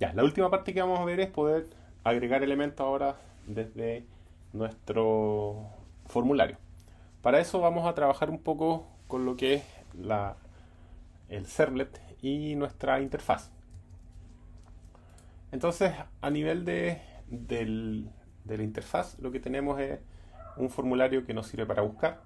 Ya, la última parte que vamos a ver es poder agregar elementos ahora desde nuestro formulario. Para eso vamos a trabajar un poco con lo que es el servlet y nuestra interfaz. Entonces, a nivel de, la interfaz, lo que tenemos es un formulario que nos sirve para buscar.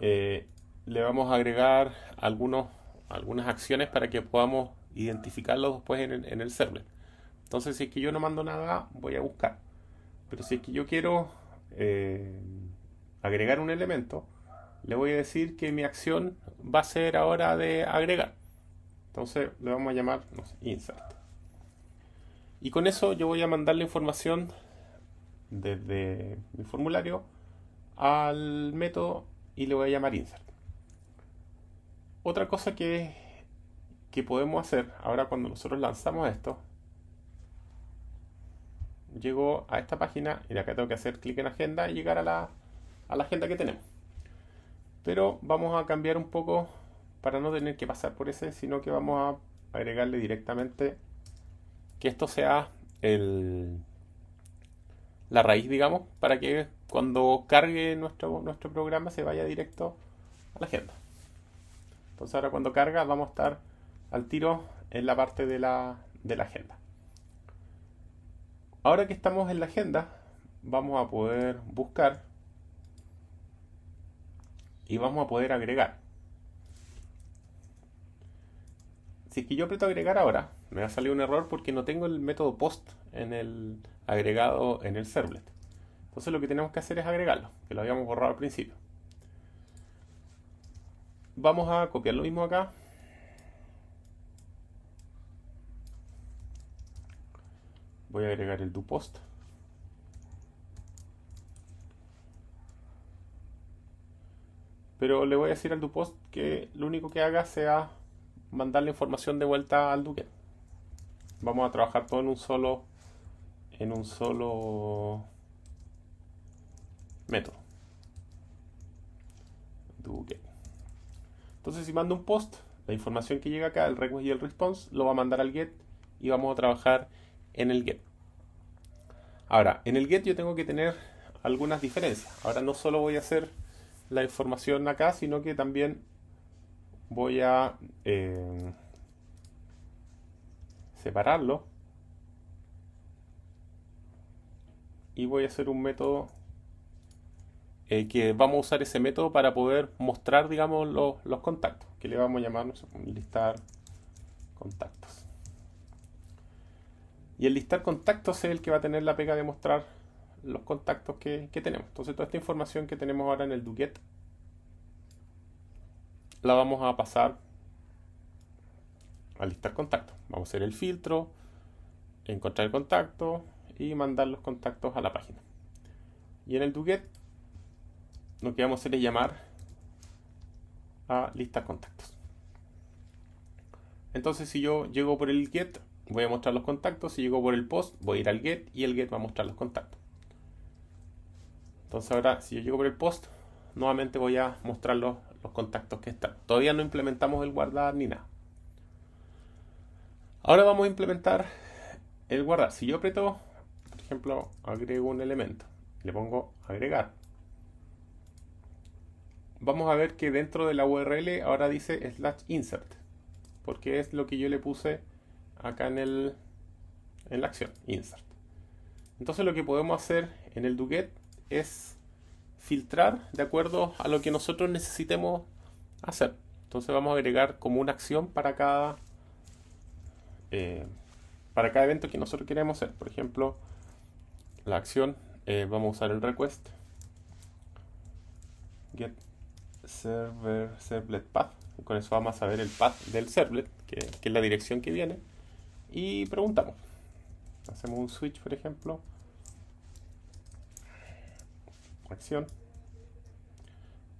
Eh, le vamos a agregar algunos, algunas acciones para que podamos identificarlos después en el, en server. Entonces, si es que yo no mando nada, voy a buscar. Pero si es que yo quiero eh, agregar un elemento, le voy a decir que mi acción va a ser ahora de agregar. Entonces le vamos a llamar insert. Y con eso yo voy a mandar la información desde mi formulario al método y le voy a llamar insert. Otra cosa que es podemos hacer ahora cuando nosotros lanzamos esto, llego a esta página y acá tengo que hacer clic en agenda y llegar a la, a la agenda que tenemos. Pero vamos a cambiar un poco para no tener que pasar por ese, sino que vamos a agregarle directamente que esto sea el, la raíz, digamos, para que cuando cargue nuestro, nuestro programa se vaya directo a la agenda. Entonces ahora cuando carga vamos a estar al tiro en la parte de la, agenda. Ahora que estamos en la agenda, vamos a poder buscar y vamos a poder agregar. Si es que yo aprieto agregar ahora, me va a salir un error porque no tengo el método post en el agregado en el servlet. Entonces lo que tenemos que hacer es agregarlo, que lo habíamos borrado al principio. Vamos a copiar lo mismo acá, voy a agregar el doPost pero le voy a decir al doPost que lo único que haga sea mandar la información de vuelta al duque vamos a trabajar todo en un solo en un solo método duque entonces si mando un post la información que llega acá el request y el response lo va a mandar al get y vamos a trabajar en el get. Ahora, en el get yo tengo que tener algunas diferencias. Ahora no solo voy a hacer la información acá, sino que también voy a em, separarlo. Y voy a hacer un método eh, que vamos a usar ese método para poder mostrar, digamos, los, los contactos, que le vamos a llamar listar contactos. Y el listar contactos es el que va a tener la pega de mostrar los contactos que, tenemos. Entonces toda esta información que tenemos ahora en el Duget la vamos a pasar a listar contactos. Vamos a hacer el filtro, encontrar el contacto y mandar los contactos a la página. Y en el Duget lo que vamos a hacer es llamar a listar contactos. Entonces si yo llego por el get voy a mostrar los contactos, si llego por el post voy a ir al get y el get va a mostrar los contactos. Entonces ahora si yo llego por el post, nuevamente voy a mostrar los, los contactos que están. Todavía no implementamos el guardar ni nada. Ahora vamos a implementar el guardar. Si yo aprieto, por ejemplo, agrego un elemento, le pongo agregar. Vamos a ver que dentro de la URL ahora dice slash insert, porque es lo que yo le puse acá en, el, en la acción, insert. Entonces lo que podemos hacer en el doGet es filtrar de acuerdo a lo que nosotros necesitemos hacer. Entonces vamos a agregar como una acción para cada, eh, para cada evento que nosotros queremos hacer. Por ejemplo, la acción, eh, vamos a usar el request get server servlet path. Con eso vamos a ver el path del servlet, que, que es la dirección que viene y preguntamos. Hacemos un switch, por ejemplo. Acción.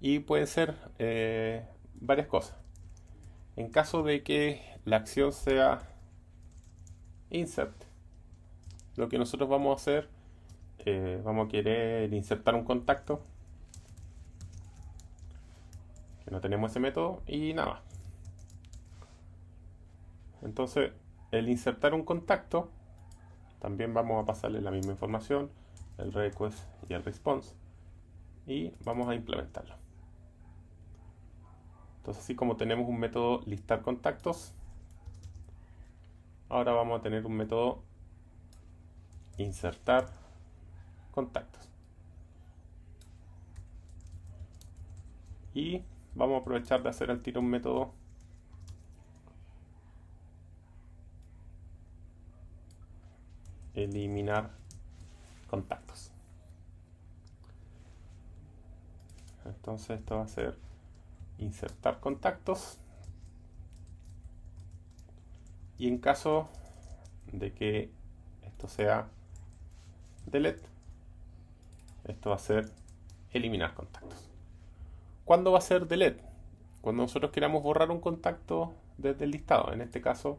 Y pueden ser eh, varias cosas. En caso de que la acción sea insert, lo que nosotros vamos a hacer, eh, vamos a querer insertar un contacto. Que no tenemos ese método y nada Entonces, el insertar un contacto, también vamos a pasarle la misma información, el request y el response, y vamos a implementarlo. Entonces así como tenemos un método listar contactos, ahora vamos a tener un método insertar contactos. Y vamos a aprovechar de hacer al tiro un método eliminar contactos. Entonces esto va a ser insertar contactos. Y en caso de que esto sea delete, esto va a ser eliminar contactos. ¿Cuándo va a ser delete? Cuando nosotros queramos borrar un contacto desde el listado, en este caso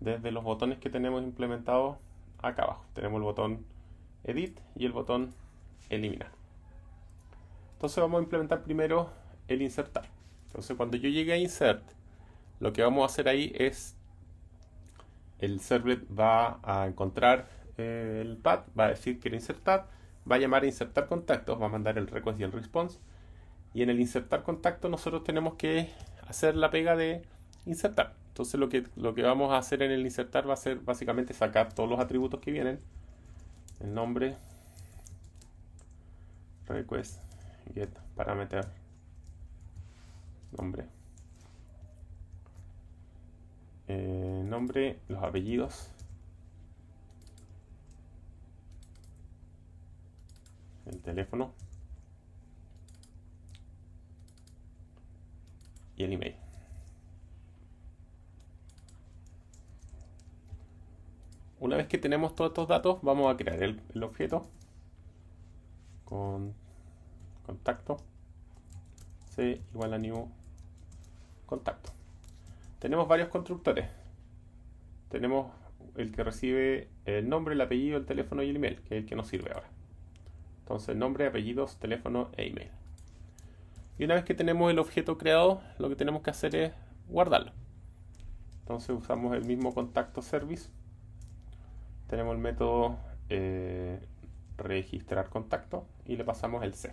desde los botones que tenemos implementados acá abajo. Tenemos el botón Edit y el botón Eliminar. Entonces vamos a implementar primero el insertar. Entonces cuando yo llegue a Insert, lo que vamos a hacer ahí es el servlet va a encontrar eh, el pad, va a decir quiero insertar, va a llamar a insertar contactos, va a mandar el request y el response. Y en el insertar contacto nosotros tenemos que hacer la pega de insertar. Entonces lo que, lo que vamos a hacer en el insertar va a ser básicamente sacar todos los atributos que vienen. El nombre, request, get, parameter, nombre. Eh, nombre, los apellidos. El teléfono. Y el email. una vez que tenemos todos estos datos, vamos a crear el, objeto con contacto c igual a new contacto. Tenemos varios constructores. Tenemos el que recibe el nombre, el apellido, el teléfono y el email, que es el que nos sirve ahora. Entonces, nombre, apellidos, teléfono e email. Y una vez que tenemos el objeto creado, lo que tenemos que hacer es guardarlo. Entonces usamos el mismo contacto service tenemos el método eh, registrar contacto y le pasamos el C.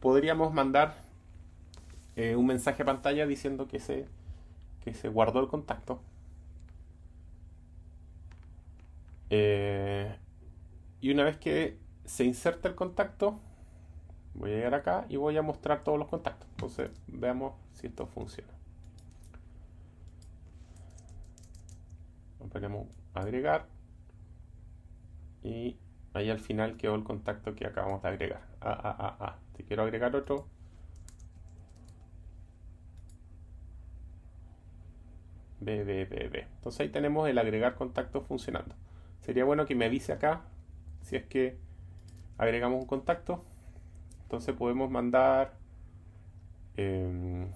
Podríamos mandar eh, un mensaje a pantalla diciendo que se, se guardó el contacto. Eh, y una vez que se inserta el contacto, voy a llegar acá y voy a mostrar todos los contactos. Entonces veamos si esto funciona agregar y ahí al final quedó el contacto que acabamos de agregar. A A A A. Te quiero agregar otro. B, B, B, B. Entonces ahí tenemos el agregar contacto funcionando. Sería bueno que me avise acá si es que agregamos un contacto. Entonces podemos mandar, em,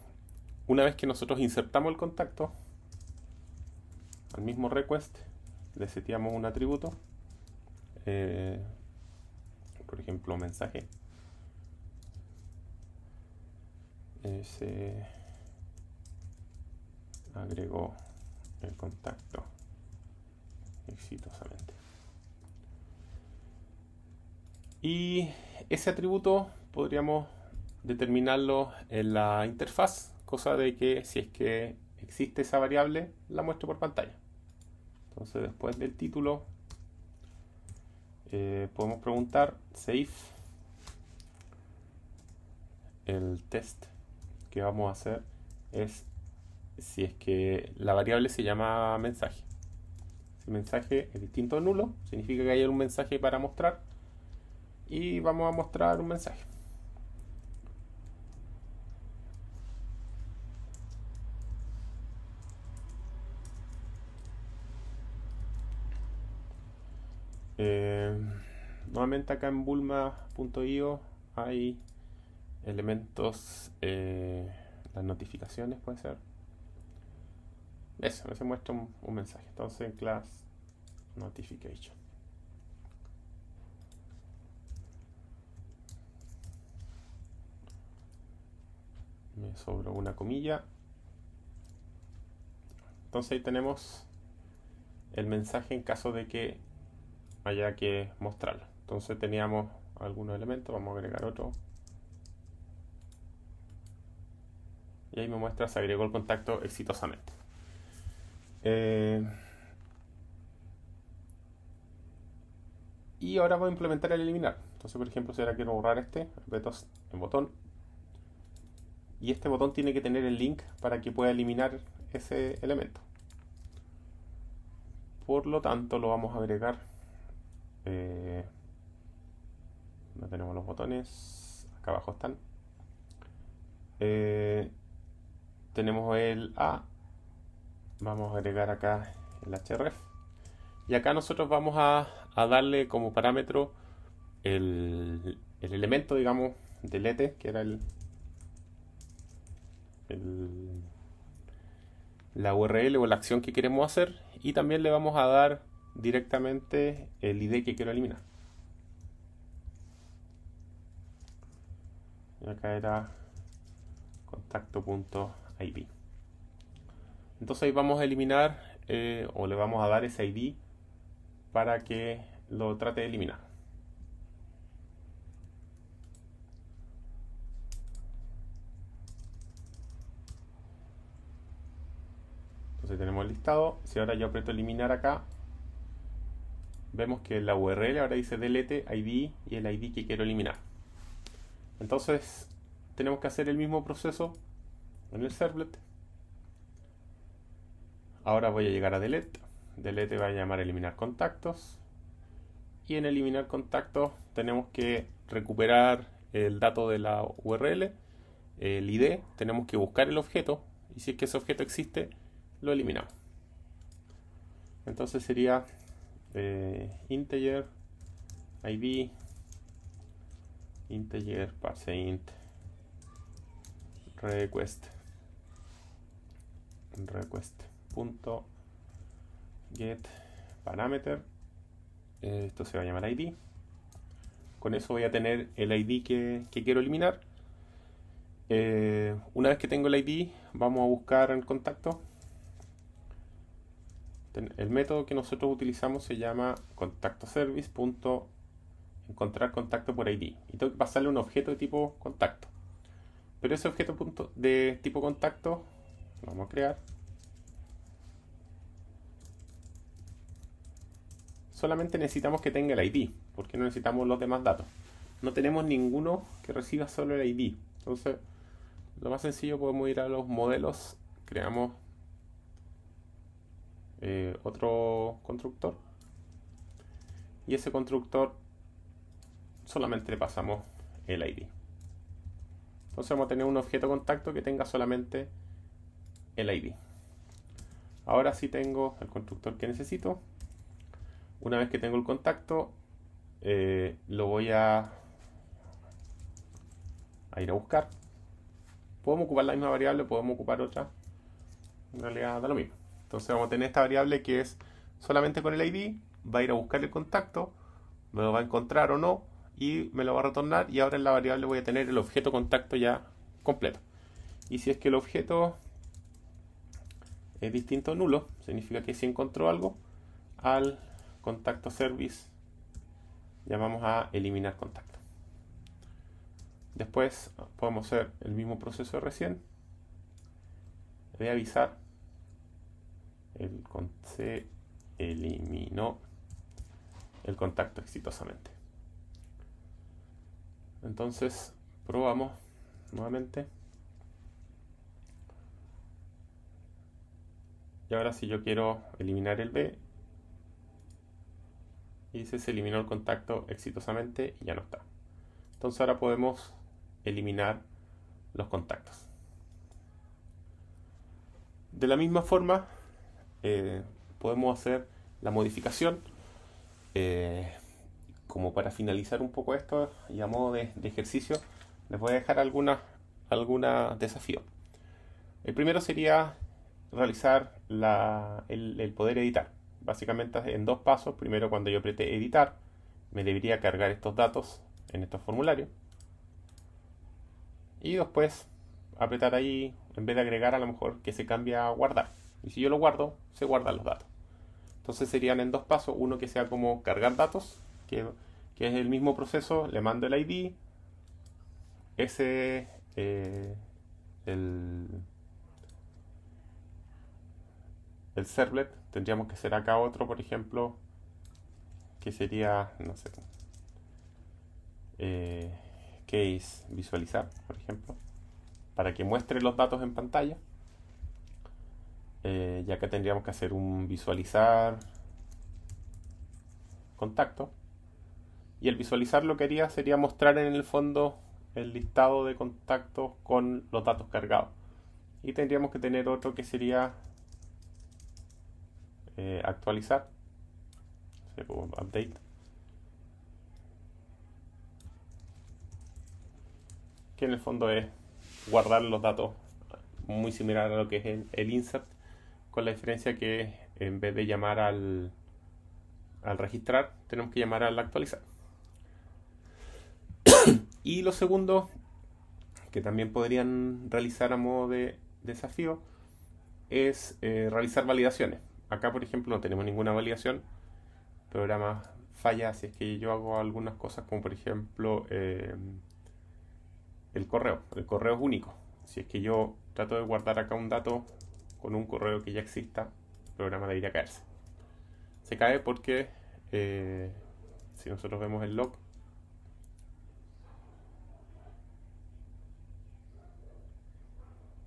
una vez que nosotros insertamos el contacto al mismo request, le seteamos un atributo, eh, por ejemplo mensaje. se agregó el contacto exitosamente. Y ese atributo podríamos determinarlo en la interfaz, cosa de que si es que existe esa variable, la muestro por pantalla. Entonces después del título eh, podemos preguntar save el test que vamos a hacer es si es que la variable se llama mensaje. Si mensaje es distinto a nulo, significa que hay un mensaje para mostrar y vamos a mostrar un mensaje. Eh, nuevamente acá en bulma.io hay elementos, eh, las notificaciones puede ser. Eso, se muestra un, mensaje. Entonces, class notification. me sobra una comilla entonces ahí tenemos el mensaje en caso de que haya que mostrarlo Entonces teníamos algunos elementos, vamos a agregar otro. Y ahí me muestra, se agregó el contacto exitosamente. Eh, y ahora voy a implementar el eliminar. Entonces, por ejemplo, si ahora quiero borrar este, retos el botón. Y este botón tiene que tener el link para que pueda eliminar ese elemento. Por lo tanto, lo vamos a agregar eh, no tenemos los botones acá abajo están eh, tenemos el A vamos a agregar acá el href y acá nosotros vamos a, darle como parámetro el, elemento digamos delete, que era el la URL o la acción que queremos hacer y también le vamos a dar directamente el ID que quiero eliminar. Y acá era contacto.id, Entonces vamos a eliminar eh, o le vamos a dar ese ID para que lo trate de eliminar. Entonces tenemos el listado. Si ahora yo aprieto eliminar acá, vemos que la URL ahora dice delete ID y el ID que quiero eliminar. Entonces tenemos que hacer el mismo proceso en el servlet. Ahora voy a llegar a delete. Delete va a llamar eliminar contactos. Y en eliminar contactos tenemos que recuperar el dato de la URL, el ID, tenemos que buscar el objeto y si es que ese objeto existe, lo eliminamos. Entonces sería eh, integer id integer int request request punto get parameter eh, esto se va a llamar id con eso voy a tener el id que, quiero eliminar eh, una vez que tengo el id vamos a buscar el contacto el método que nosotros utilizamos se llama contacto por ID y tengo que pasarle un objeto de tipo contacto. Pero ese objeto de tipo contacto lo vamos a crear. Solamente necesitamos que tenga el ID, porque no necesitamos los demás datos. No tenemos ninguno que reciba solo el ID. Entonces, lo más sencillo podemos ir a los modelos, creamos eh, otro constructor. Y ese constructor solamente le pasamos el ID. Entonces vamos a tener un objeto contacto que tenga solamente el ID. Ahora sí tengo el constructor que necesito. Una vez que tengo el contacto, eh, lo voy a, a ir a buscar. Podemos ocupar la misma variable, podemos ocupar otra. En realidad da lo mismo. Entonces vamos a tener esta variable que es solamente con el ID, va a ir a buscar el contacto, me lo va a encontrar o no, y me lo va a retornar, y ahora en la variable voy a tener el objeto contacto ya completo. Y si es que el objeto es distinto a nulo, significa que si encontró algo, al contacto service llamamos a eliminar contacto. Después podemos hacer el mismo proceso de recién. Voy avisar el se eliminó el contacto exitosamente. Entonces probamos nuevamente. Y ahora si yo quiero eliminar el B, y dice se eliminó el contacto exitosamente y ya no está. Entonces ahora podemos eliminar los contactos. De la misma forma, eh, podemos hacer la modificación. Eh, como para finalizar un poco esto y a modo de, ejercicio, les voy a dejar algunos alguna desafío El primero sería realizar el, poder editar. Básicamente en dos pasos. Primero cuando yo apriete editar, me debería cargar estos datos en estos formularios. Y después apretar ahí, en vez de agregar a lo mejor que se cambia a guardar. Y si yo lo guardo, se guardan los datos. Entonces serían en dos pasos, uno que sea como cargar datos, que, que es el mismo proceso, le mando el ID, ese, eh, el, el servlet, tendríamos que hacer acá otro, por ejemplo, que sería, no sé, eh, case visualizar, por ejemplo, para que muestre los datos en pantalla. Eh, ya que tendríamos que hacer un visualizar contacto. Y el visualizar lo que haría sería mostrar en el fondo el listado de contactos con los datos cargados. Y tendríamos que tener otro que sería eh, actualizar, update. Que en el fondo es guardar los datos muy similar a lo que es el insert con la diferencia que en vez de llamar al, al registrar, tenemos que llamar al actualizar. y lo segundo, que también podrían realizar a modo de desafío, es eh, realizar validaciones. Acá, por ejemplo, no tenemos ninguna validación. El programa falla si es que yo hago algunas cosas como, por ejemplo, em, el correo. El correo es único. Si es que yo trato de guardar acá un dato con un correo que ya exista, el programa debería caerse. Se cae porque eh, si nosotros vemos el log,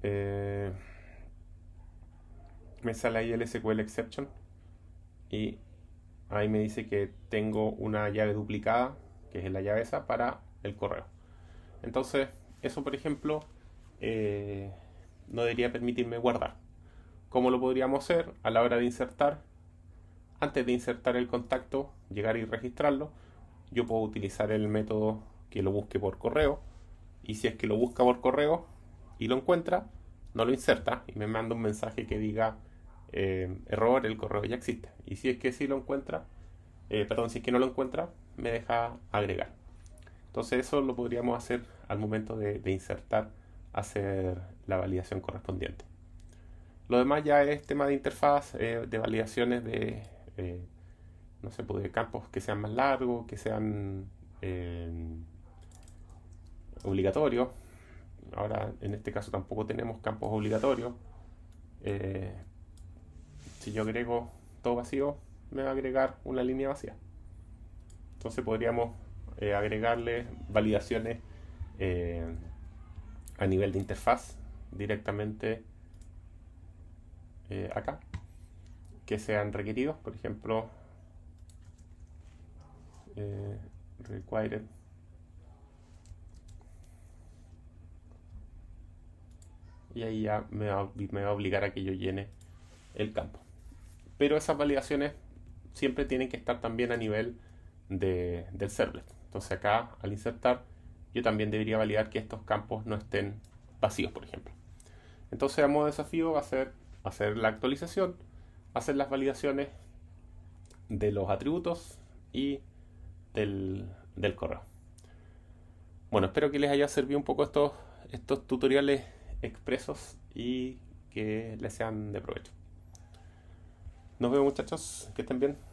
eh, me sale ahí el SQL exception y ahí me dice que tengo una llave duplicada, que es la llave esa, para el correo. Entonces, eso por ejemplo, eh, no debería permitirme guardar. ¿Cómo lo podríamos hacer a la hora de insertar? Antes de insertar el contacto, llegar y registrarlo, yo puedo utilizar el método que lo busque por correo. Y si es que lo busca por correo y lo encuentra, no lo inserta y me manda un mensaje que diga eh, error, el correo ya existe. Y si es que sí lo encuentra, eh, perdón, si es que no lo encuentra, me deja agregar. Entonces eso lo podríamos hacer al momento de insertar, hacer la validación correspondiente. Lo demás ya es tema de interfaz, eh, de validaciones de, eh, no sé, pues, campos que sean más largos, que sean eh, obligatorios. Ahora, en este caso tampoco tenemos campos obligatorios. si yo agrego todo vacío, me va a agregar una línea vacía. Entonces podríamos agregarle validaciones a nivel de interfaz directamente eh, acá que sean requeridos, por ejemplo, eh, required y ahí ya me va, a obligar a que yo llene el campo. Pero esas validaciones siempre tienen que estar también a nivel del servlet. Entonces acá al insertar yo también debería validar que estos campos no estén vacíos, por ejemplo. Entonces a modo desafío va a ser hacer la actualización, hacer las validaciones de los atributos y del, correo. Bueno, espero que les haya servido un poco estos, estos tutoriales expresos y que les sean de provecho. Nos vemos muchachos, que estén bien.